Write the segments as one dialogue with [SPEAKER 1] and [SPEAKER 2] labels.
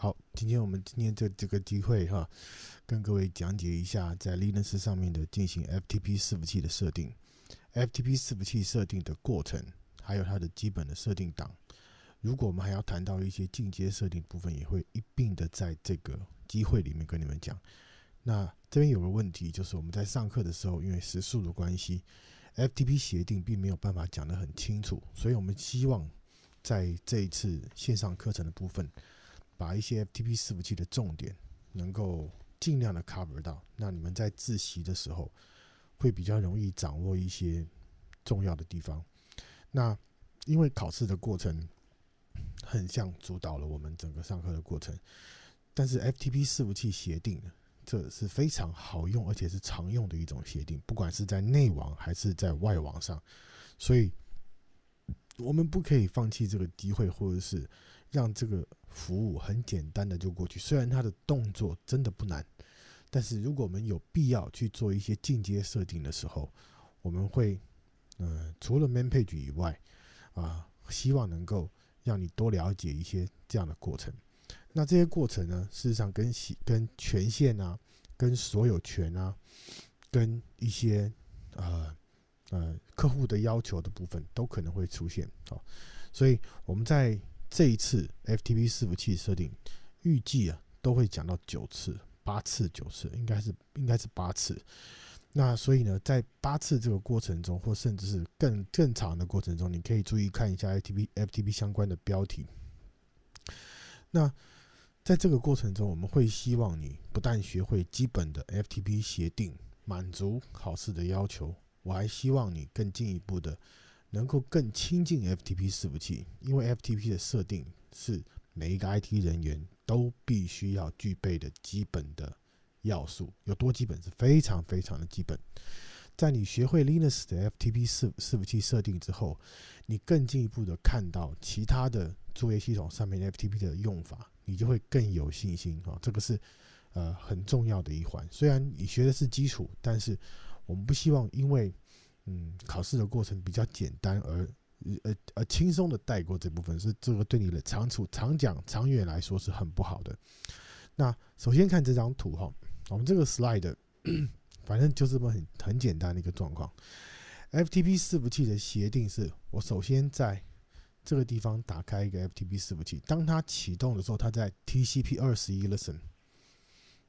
[SPEAKER 1] 好，今天我们今天这这个机会哈，跟各位讲解一下在 Linux 上面的进行 FTP 伺服器的设定，FTP 伺服器设定的过程，还有它的基本的设定档。如果我们还要谈到一些进阶设定部分，也会一并的在这个机会里面跟你们讲。那这边有个问题，就是我们在上课的时候，因为时速的关系，FTP 协定并没有办法讲得很清楚，所以我们希望在这一次线上课程的部分。把一些 FTP 伺服器的重点能够尽量的 cover 到，那你们在自习的时候会比较容易掌握一些重要的地方。那因为考试的过程很像主导了我们整个上课的过程，但是 FTP 伺服器协定这是非常好用而且是常用的一种协定，不管是在内网还是在外网上，所以我们不可以放弃这个机会或者是。让这个服务很简单的就过去，虽然它的动作真的不难，但是如果我们有必要去做一些进阶设定的时候，我们会，嗯，除了 main page 以外，啊，希望能够让你多了解一些这样的过程。那这些过程呢，事实上跟跟权限啊、跟所有权啊、跟一些呃呃客户的要求的部分都可能会出现。好，所以我们在这一次 FTP 服器设定预计啊，都会讲到九次、八次、九次，应该是应该是八次。那所以呢，在八次这个过程中，或甚至是更更长的过程中，你可以注意看一下 FTP FTP 相关的标题。那在这个过程中，我们会希望你不但学会基本的 FTP 协定，满足考试的要求，我还希望你更进一步的。能够更亲近 FTP 伺服器，因为 FTP 的设定是每一个 IT 人员都必须要具备的基本的要素，有多基本是非常非常的基本。在你学会 Linux 的 FTP 服伺服器设定之后，你更进一步的看到其他的作业系统上面 FTP 的用法，你就会更有信心啊！这个是呃很重要的一环。虽然你学的是基础，但是我们不希望因为。嗯，考试的过程比较简单，而呃呃轻松的带过这部分是这个对你的长处、长讲、长远来说是很不好的。那首先看这张图哈，我们这个 slide 反正就这么很很简单的一个状况。FTP 伺服器的协定是，我首先在这个地方打开一个 FTP 伺服器，当它启动的时候，它在 TCP 二十一 listen，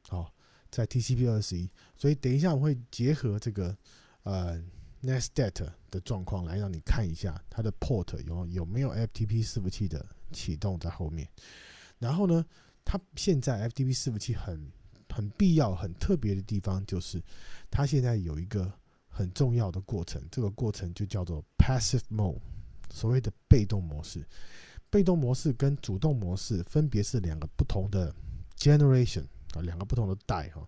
[SPEAKER 1] 好，在 TCP 二十一，所以等一下我会结合这个呃。netstat 的状况来让你看一下它的 port 有有没有 FTP 伺服器的启动在后面，然后呢，它现在 FTP 伺服器很很必要很特别的地方就是它现在有一个很重要的过程，这个过程就叫做 passive mode，所谓的被动模式。被动模式跟主动模式分别是两个不同的 generation 啊，两个不同的代哈。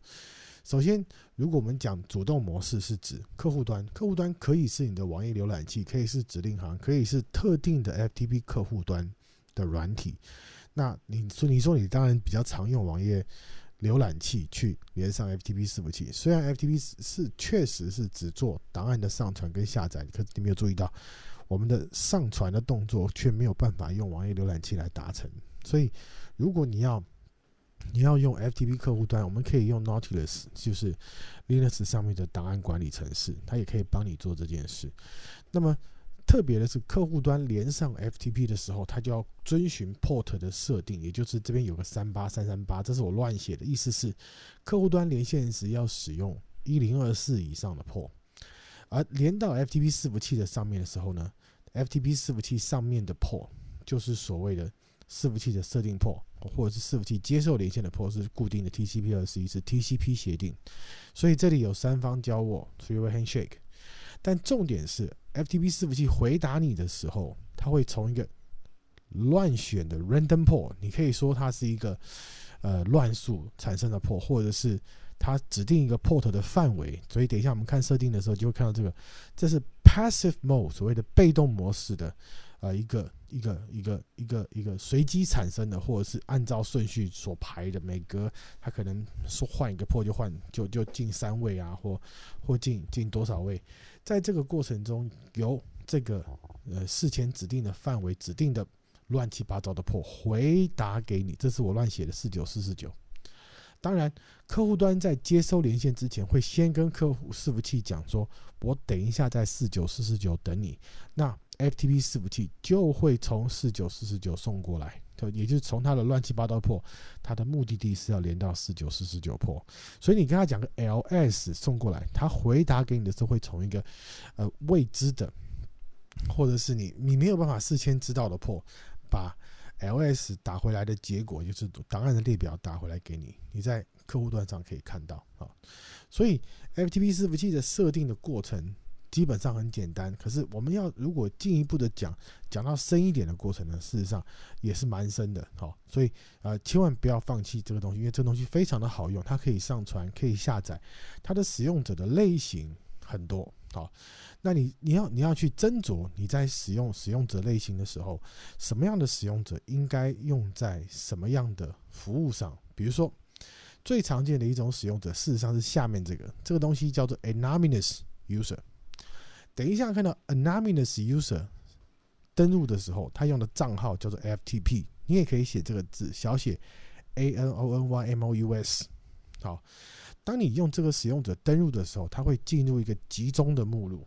[SPEAKER 1] 首先，如果我们讲主动模式，是指客户端。客户端可以是你的网页浏览器，可以是指令行，可以是特定的 FTP 客户端的软体。那你说，你说你当然比较常用网页浏览器去连上 FTP 伺服器。虽然 FTP 是确实是只做档案的上传跟下载，可是你没有注意到，我们的上传的动作却没有办法用网页浏览器来达成。所以，如果你要你要用 FTP 客户端，我们可以用 Nautilus，就是 Linux 上面的档案管理程式，它也可以帮你做这件事。那么特别的是，客户端连上 FTP 的时候，它就要遵循 Port 的设定，也就是这边有个三八三三八，这是我乱写的，意思是客户端连线时要使用一零二四以上的 Port。而连到 FTP 伺服器的上面的时候呢，FTP 伺服器上面的 Port 就是所谓的。伺服器的设定 port，或者是伺服器接受连线的 port 是固定的 TCP 二十一是 TCP 协定，所以这里有三方交 three handshake。但重点是 FTP 伺服器回答你的时候，它会从一个乱选的 random port，你可以说它是一个呃乱数产生的 port，或者是它指定一个 port 的范围。所以等一下我们看设定的时候，就会看到这个，这是 passive mode，所谓的被动模式的。呃，一个一个一个一个一个随机产生的，或者是按照顺序所排的，每隔它可能说换一个破就换，就就进三位啊，或或进进多少位，在这个过程中由这个呃事前指定的范围指定的乱七八糟的破回答给你，这是我乱写的四九四四九。当然，客户端在接收连线之前，会先跟客户伺服器讲说：“我等一下在四九四四九等你。”那 FTP 伺服器就会从四九四四九送过来，也就是从它的乱七八糟破，它的目的地是要连到四九四四九破。所以你跟他讲个 ls 送过来，他回答给你的时候会从一个呃未知的，或者是你你没有办法事先知道的破，把。ls 打回来的结果就是档案的列表打回来给你，你在客户端上可以看到啊。所以 FTP 服器的设定的过程基本上很简单，可是我们要如果进一步的讲，讲到深一点的过程呢，事实上也是蛮深的哦。所以呃，千万不要放弃这个东西，因为这个东西非常的好用，它可以上传，可以下载，它的使用者的类型很多。好，那你你要你要去斟酌你在使用使用者类型的时候，什么样的使用者应该用在什么样的服务上？比如说，最常见的一种使用者，事实上是下面这个，这个东西叫做 anonymous user。等一下看到 anonymous user 登录的时候，他用的账号叫做 ftp，你也可以写这个字小写 a n o n y m o u s。好，当你用这个使用者登入的时候，它会进入一个集中的目录。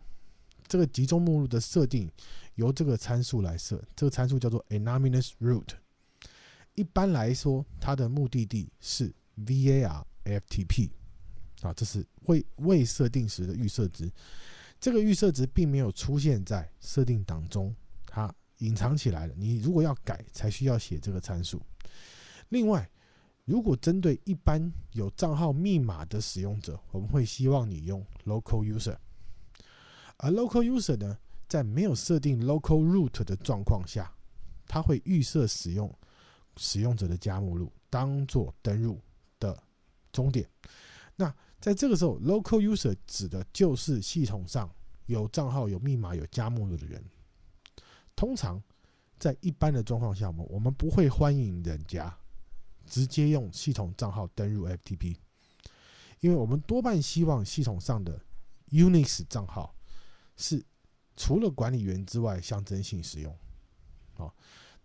[SPEAKER 1] 这个集中目录的设定由这个参数来设，这个参数叫做 anonymous root。一般来说，它的目的地是 var ftp。啊，这是未未设定时的预设值。这个预设值并没有出现在设定档中，它隐藏起来了。你如果要改，才需要写这个参数。另外，如果针对一般有账号密码的使用者，我们会希望你用 local user。而 local user 呢，在没有设定 local root 的状况下，它会预设使用使用者的加目录当做登入的终点。那在这个时候，local user 指的就是系统上有账号、有密码、有加目录的人。通常在一般的状况下，我们我们不会欢迎人家。直接用系统账号登入 FTP，因为我们多半希望系统上的 Unix 账号是除了管理员之外象征性使用。哦，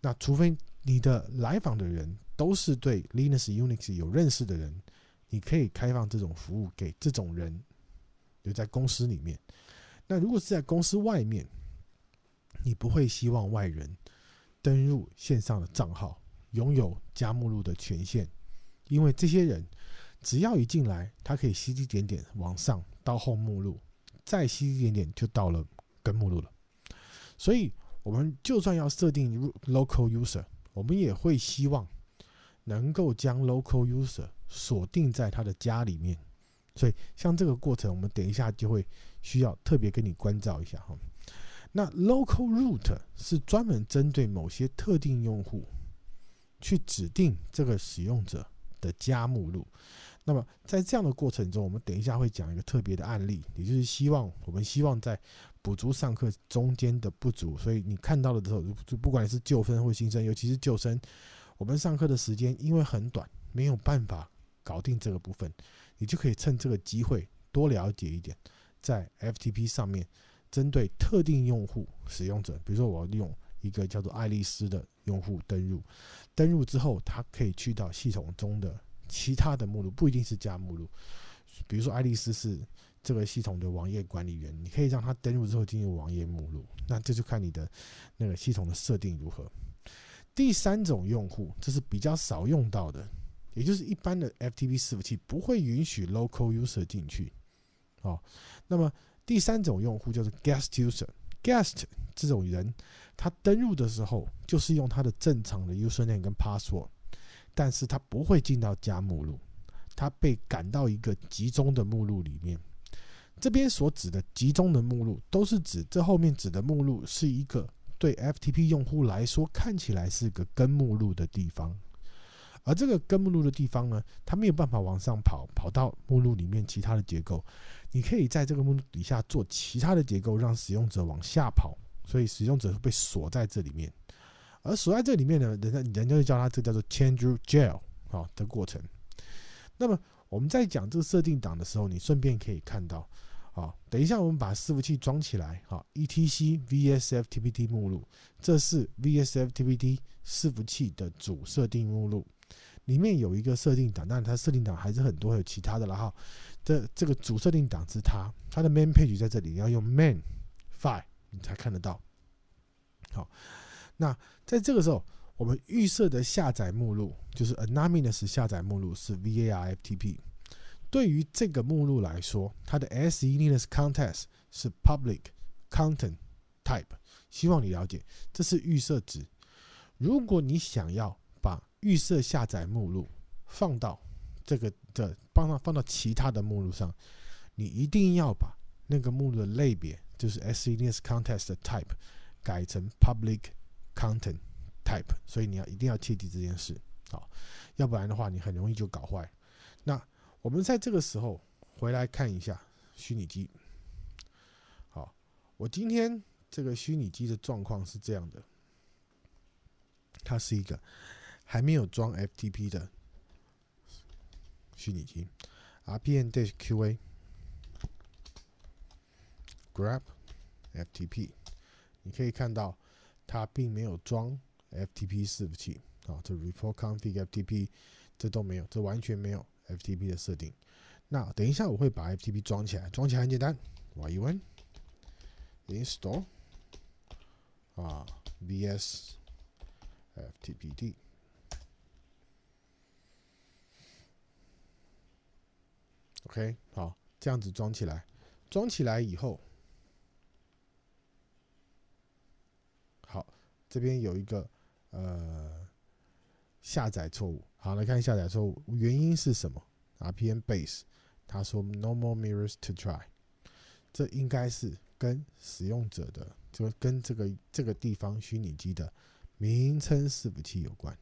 [SPEAKER 1] 那除非你的来访的人都是对 Linux Unix 有认识的人，你可以开放这种服务给这种人。就在公司里面，那如果是在公司外面，你不会希望外人登入线上的账号。拥有加目录的权限，因为这些人只要一进来，他可以吸一点点往上到后目录，再吸一点点就到了根目录了。所以，我们就算要设定 local user，我们也会希望能够将 local user 锁定在他的家里面。所以，像这个过程，我们等一下就会需要特别跟你关照一下哈。那 local root 是专门针对某些特定用户。去指定这个使用者的加目录。那么在这样的过程中，我们等一下会讲一个特别的案例，也就是希望我们希望在补足上课中间的不足。所以你看到了之后，不管你是旧生或新生，尤其是旧生，我们上课的时间因为很短，没有办法搞定这个部分，你就可以趁这个机会多了解一点，在 FTP 上面针对特定用户使用者，比如说我要用。一个叫做爱丽丝的用户登录，登录之后，他可以去到系统中的其他的目录，不一定是加目录。比如说，爱丽丝是这个系统的网页管理员，你可以让他登录之后进入网页目录。那这就看你的那个系统的设定如何。第三种用户，这是比较少用到的，也就是一般的 FTP 服器不会允许 local user 进去。好，那么第三种用户就是 guest user。Guest 这种人，他登入的时候就是用他的正常的 user name 跟 password，但是他不会进到加目录，他被赶到一个集中的目录里面。这边所指的集中的目录，都是指这后面指的目录是一个对 FTP 用户来说看起来是个根目录的地方。而这个根目录的地方呢，它没有办法往上跑，跑到目录里面其他的结构。你可以在这个目录底下做其他的结构，让使用者往下跑。所以使用者会被锁在这里面，而锁在这里面呢，人家人家就叫它这叫做 change jail 好的过程。那么我们在讲这个设定档的时候，你顺便可以看到，啊，等一下我们把伺服器装起来，好，etc vsftpd 目录，这是 vsftpd 伺服器的主设定目录。里面有一个设定档，当然它设定档还是很多，有其他的了哈。这这个主设定档是它，它的 main page 在这里，你要用 main file 你才看得到。好，那在这个时候，我们预设的下载目录就是 anonymous 下载目录是 varftp。对于这个目录来说，它的 s e n o s c o n t e s t 是 public content type。希望你了解，这是预设值。如果你想要预设下载目录放到这个的，帮到放到其他的目录上。你一定要把那个目录的类别，就是 S 一定是 c o n t e s t Type，改成 Public Content Type。所以你要一定要切记这件事，好，要不然的话你很容易就搞坏。那我们在这个时候回来看一下虚拟机。好，我今天这个虚拟机的状况是这样的，它是一个。还没有装 FTP 的虚拟机，rpn dash qa grab ftp，你可以看到它并没有装 FTP 服务器啊，这 report config ftp 这都没有，这完全没有 FTP 的设定。那等一下我会把 FTP 装起来，装起来很简单 y u n install 啊 vsftpd。OK，好，这样子装起来，装起来以后，好，这边有一个呃下载错误。好，来看下载错误原因是什么？RPM Base，他说 No more mirrors to try。这应该是跟使用者的，就跟这个这个地方虚拟机的名称伺服器有关。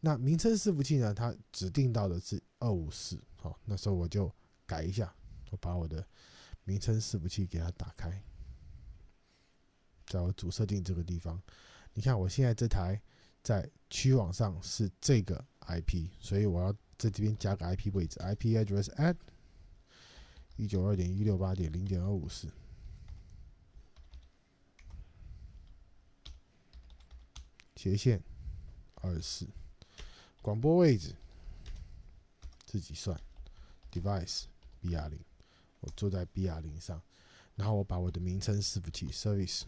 [SPEAKER 1] 那名称伺服器呢？它指定到的是。二五四，好，那时候我就改一下，我把我的名称伺服器给它打开，在我主设定这个地方，你看我现在这台在区网上是这个 IP，所以我要在这边加个 IP 位置，IP address at 一九二点一六八点零点二五四，斜线二四，广播位置。自己算，device B R 零，我坐在 B R 零上，然后我把我的名称服务器 service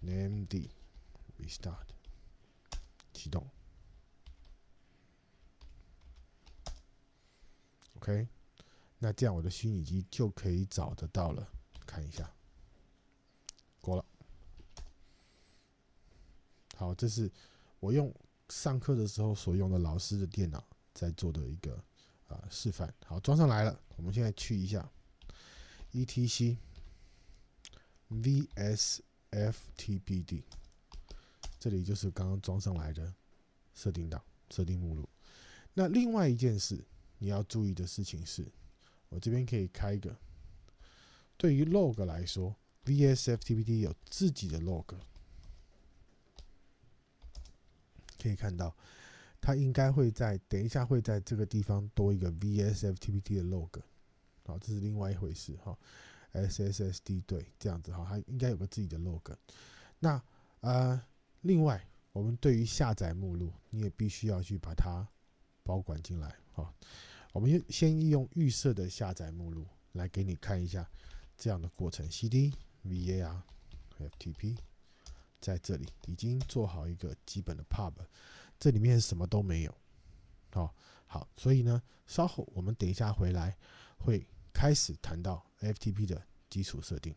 [SPEAKER 1] name D，r e start 启动，OK，那这样我的虚拟机就可以找得到了，看一下，过了，好，这是我用上课的时候所用的老师的电脑。在做的一个啊示范，好，装上来了。我们现在去一下 e t c v s f t B d 这里就是刚刚装上来的设定档、设定目录。那另外一件事你要注意的事情是，我这边可以开一个。对于 log 来说 v s f t B d 有自己的 log，可以看到。它应该会在等一下会在这个地方多一个 v s f t p t 的 log，好，这是另外一回事哈。s s s d 对，这样子哈，它应该有个自己的 log。那呃，另外我们对于下载目录你也必须要去把它保管进来啊。我们先先用预设的下载目录来给你看一下这样的过程。c d v a r f t p，在这里已经做好一个基本的 pub。这里面什么都没有，哦，好，所以呢，稍后我们等一下回来会开始谈到 FTP 的基础设定。